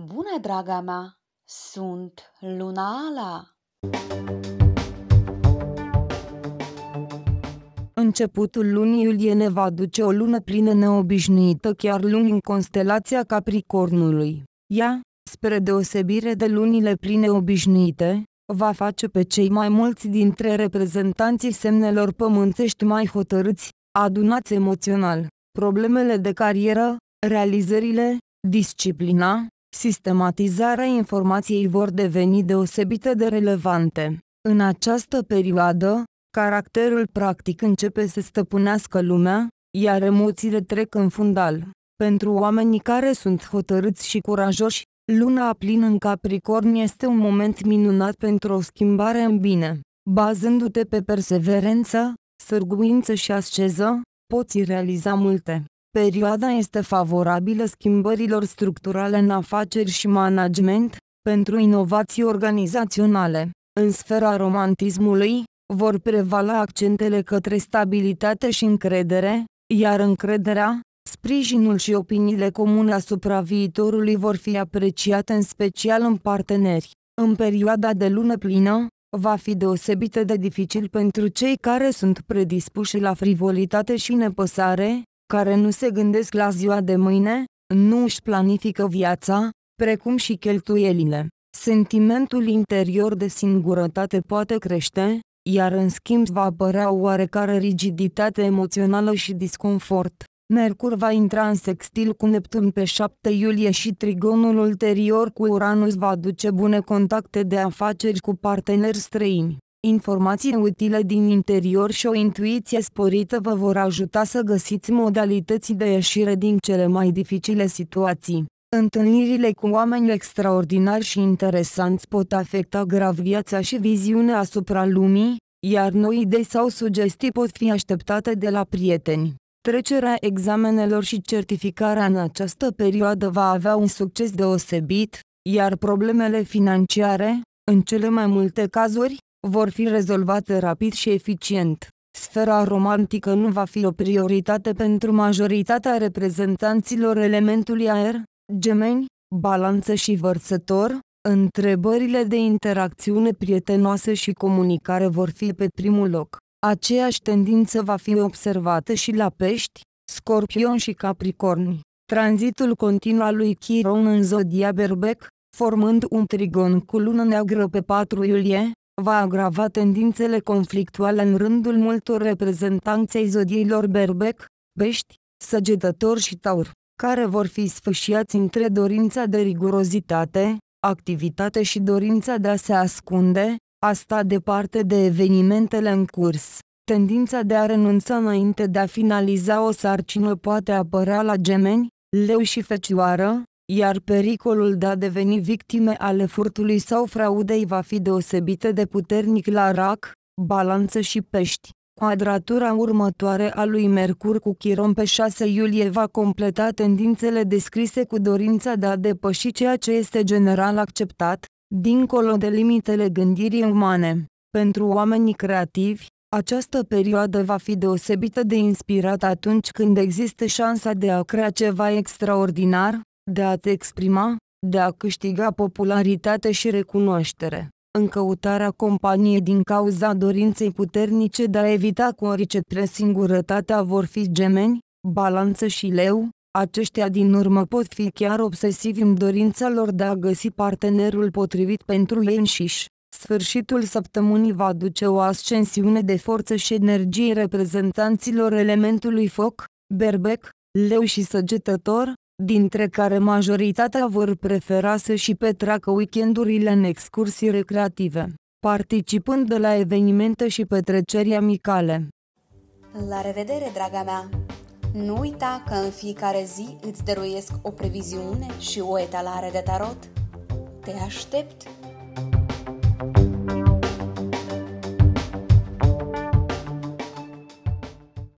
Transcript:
Bună, draga mea! Sunt Luna Ala! Începutul lunii iulie ne va duce o lună plină neobișnuită chiar luni în constelația Capricornului. Ea, spre deosebire de lunile pline obișnuite, va face pe cei mai mulți dintre reprezentanții semnelor pământești mai hotărâți, adunați emoțional. Problemele de carieră, realizările, disciplina, sistematizarea informației vor deveni deosebite de relevante. În această perioadă, caracterul practic începe să stăpânească lumea, iar emoțiile trec în fundal. Pentru oamenii care sunt hotărâți și curajoși, luna plină în Capricorn este un moment minunat pentru o schimbare în bine. Bazându-te pe perseverență, sârguință și asceză, poți realiza multe. Perioada este favorabilă schimbărilor structurale în afaceri și management, pentru inovații organizaționale. În sfera romantismului, vor prevala accentele către stabilitate și încredere, iar încrederea, sprijinul și opiniile comune asupra viitorului vor fi apreciate în special în parteneri. În perioada de lună plină, va fi deosebită de dificil pentru cei care sunt predispuși la frivolitate și nepăsare, care nu se gândesc la ziua de mâine, nu își planifică viața, precum și cheltuielile. Sentimentul interior de singurătate poate crește, iar în schimb va apărea o oarecare rigiditate emoțională și disconfort. Mercur va intra în sextil cu Neptun pe 7 iulie și trigonul ulterior cu Uranus va aduce bune contacte de afaceri cu parteneri străini. Informații utile din interior și o intuiție sporită vă vor ajuta să găsiți modalități de ieșire din cele mai dificile situații. Întâlnirile cu oameni extraordinari și interesanți pot afecta grav viața și viziunea asupra lumii, iar noi idei sau sugestii pot fi așteptate de la prieteni. Trecerea examenelor și certificarea în această perioadă va avea un succes deosebit, iar problemele financiare, în cele mai multe cazuri, vor fi rezolvate rapid și eficient. Sfera romantică nu va fi o prioritate pentru majoritatea reprezentanților elementului aer, gemeni, balanță și vărsător, întrebările de interacțiune prietenoasă și comunicare vor fi pe primul loc. Aceeași tendință va fi observată și la pești, scorpion și capricorni. Tranzitul continuu al lui Chiron în zodia Berbec, formând un trigon cu lună neagră pe 4 iulie, va agrava tendințele conflictuale în rândul multor reprezentanți ai zodiilor berbec, bești, săgetător și taur, care vor fi sfâșiați între dorința de rigurozitate, activitate și dorința de a se ascunde, a sta departe de evenimentele în curs. Tendința de a renunța înainte de a finaliza o sarcină poate apărea la gemeni, leu și fecioară, iar pericolul de a deveni victime ale furtului sau fraudei va fi deosebită de puternic la rac, balanță și pești. Quadratura următoare a lui Mercur cu Chiron pe 6 iulie va completa tendințele descrise cu dorința de a depăși ceea ce este general acceptat, dincolo de limitele gândirii umane. Pentru oamenii creativi, această perioadă va fi deosebită de inspirat atunci când există șansa de a crea ceva extraordinar, de a te exprima, de a câștiga popularitate și recunoaștere, în căutarea companiei din cauza dorinței puternice de a evita cu orice tre singurătatea vor fi gemeni, balanță și leu, aceștia din urmă pot fi chiar obsesivi în dorința lor de a găsi partenerul potrivit pentru ei înșiși. Sfârșitul săptămânii va duce o ascensiune de forță și energie reprezentanților elementului foc, berbec, leu și săgetător, dintre care majoritatea vor prefera să și petreacă weekendurile în excursii recreative, participând de la evenimente și petreceri amicale. La revedere, draga mea! Nu uita că în fiecare zi îți dăruiesc o previziune și o etalare de tarot. Te aștept!